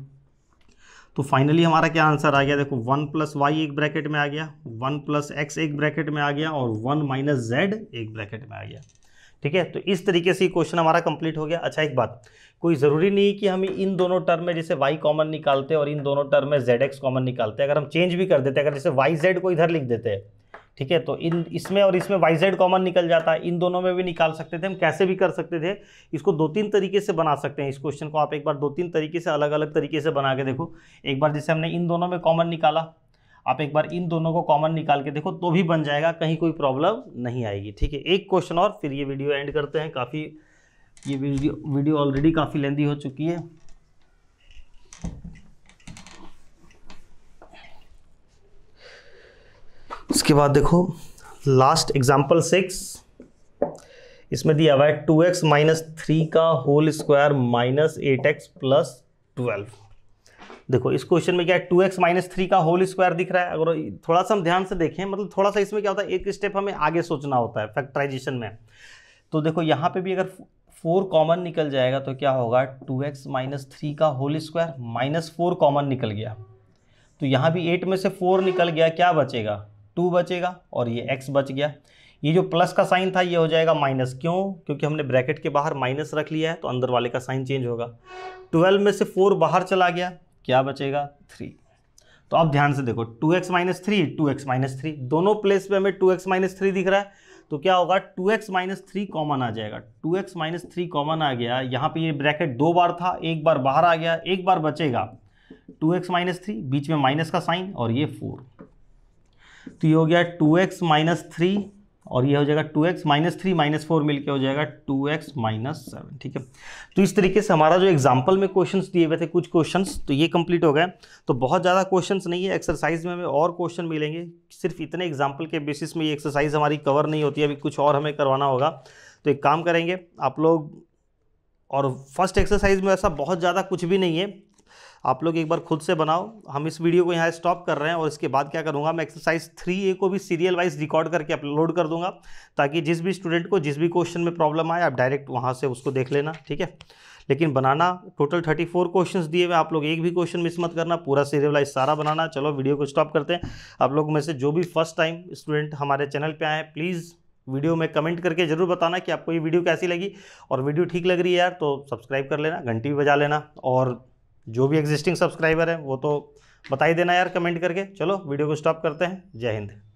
[SPEAKER 1] तो फाइनली हमारा क्या आंसर आ गया देखो वन प्लस वाई एक ब्रैकेट में आ गया वन प्लस एक्स एक ब्रैकेट में आ गया और वन माइनस जेड एक ब्रैकेट में आ गया ठीक है तो इस तरीके से क्वेश्चन हमारा कंप्लीट हो गया अच्छा एक बात कोई ज़रूरी नहीं कि हम इन दोनों टर्म में जैसे y कॉमन निकालते हैं और इन दोनों टर्म में जेड एक्स कॉमन निकालते हैं अगर हम चेंज भी कर देते हैं अगर जैसे वाई जेड को इधर लिख देते हैं ठीक है तो इन इसमें और इसमें वाई जेड कॉमन निकल जाता है इन दोनों में भी निकाल सकते थे हम कैसे भी कर सकते थे इसको दो तीन तरीके से बना सकते हैं इस क्वेश्चन को आप एक बार दो तीन तरीके से अलग अलग तरीके से बना के देखो एक बार जैसे हमने इन दोनों में कॉमन निकाला आप एक बार इन दोनों को कॉमन निकाल के देखो तो भी बन जाएगा कहीं कोई प्रॉब्लम नहीं आएगी ठीक है एक क्वेश्चन और फिर ये वीडियो एंड करते हैं काफ़ी ये वीडियो वीडियो ऑलरेडी काफ़ी लेंदी हो चुकी है उसके बाद देखो लास्ट एग्जाम्पल सिक्स इसमें दिया हुआ है टू एक्स माइनस थ्री का whole square minus eight x plus twelve देखो इस क्वेश्चन में क्या है टू एक्स माइनस थ्री का होल स्क्वायर दिख रहा है अगर थोड़ा सा हम ध्यान से देखें मतलब थोड़ा सा इसमें क्या होता है एक स्टेप हमें आगे सोचना होता है फैक्टराइजेशन में तो देखो यहाँ पे भी अगर फोर कॉमन निकल जाएगा तो क्या होगा टू एक्स माइनस थ्री का whole square minus four common निकल गया तो यहाँ भी एट में से फोर निकल गया क्या बचेगा टू बचेगा और ये एक्स बच गया ये जो प्लस का साइन था ये हो जाएगा माइनस क्यों क्योंकि हमने ब्रैकेट के बाहर माइनस रख लिया है तो अंदर वाले का साइन चेंज होगा ट्वेल्व में से फोर बाहर चला गया क्या बचेगा थ्री तो आप ध्यान से देखो two x minus three two x minus three दोनों प्लेस पे हमें टू एक्स माइनस थ्री दिख रहा है तो क्या होगा two x minus three common आ जाएगा two x minus three common आ गया यहाँ पे ये ब्रैकेट दो बार था एक बार बाहर आ गया एक बार बचेगा टू एक्स माइनस थ्री बीच में माइनस का साइन और ये फोर तो ये हो गया टू एक्स माइनस थ्री और ये हो जाएगा two x minus three minus four मिलकर हो जाएगा टू एक्स माइनस सेवन ठीक है तो इस तरीके से हमारा जो एग्जाम्पल में क्वेश्चन दिए हुए थे कुछ क्वेश्चन तो ये कंप्लीट हो गए तो बहुत ज़्यादा क्वेश्चन नहीं है एक्सरसाइज में हमें और क्वेश्चन मिलेंगे सिर्फ इतने एग्जाम्पल के बेसिस में ये एक्सरसाइज हमारी कवर नहीं होती अभी कुछ और हमें करवाना होगा तो एक काम करेंगे आप लोग और फर्स्ट एक्सरसाइज में ऐसा बहुत ज़्यादा कुछ भी नहीं है आप लोग एक बार खुद से बनाओ हम इस वीडियो को यहाँ स्टॉप कर रहे हैं और इसके बाद क्या करूँगा मैं एक्सरसाइज थ्री ए को भी सीरियल वाइज रिकॉर्ड करके अपलोड कर दूँगा ताकि जिस भी स्टूडेंट को जिस भी क्वेश्चन में प्रॉब्लम आए आप डायरेक्ट वहाँ से उसको देख लेना ठीक है लेकिन बनाना टोटल थर्टी फोर क्वेश्चन दिए हुए आप लोग एक भी क्वेश्चन मिस मत करना पूरा सीरियल वाइज सारा बनाना चलो वीडियो को स्टॉप करते हैं आप लोग में से जो भी फर्स्ट टाइम स्टूडेंट हमारे चैनल पर आए हैं प्लीज़ वीडियो में कमेंट करके ज़रूर बताना कि आपको ये वीडियो कैसी लगी और वीडियो ठीक लग रही है यार तो सब्सक्राइब कर लेना घंटी भी बजा लेना और जो भी एग्जिस्टिंग सब्सक्राइबर है वो तो बता ही देना यार कमेंट करके चलो वीडियो को स्टॉप करते हैं जय हिंद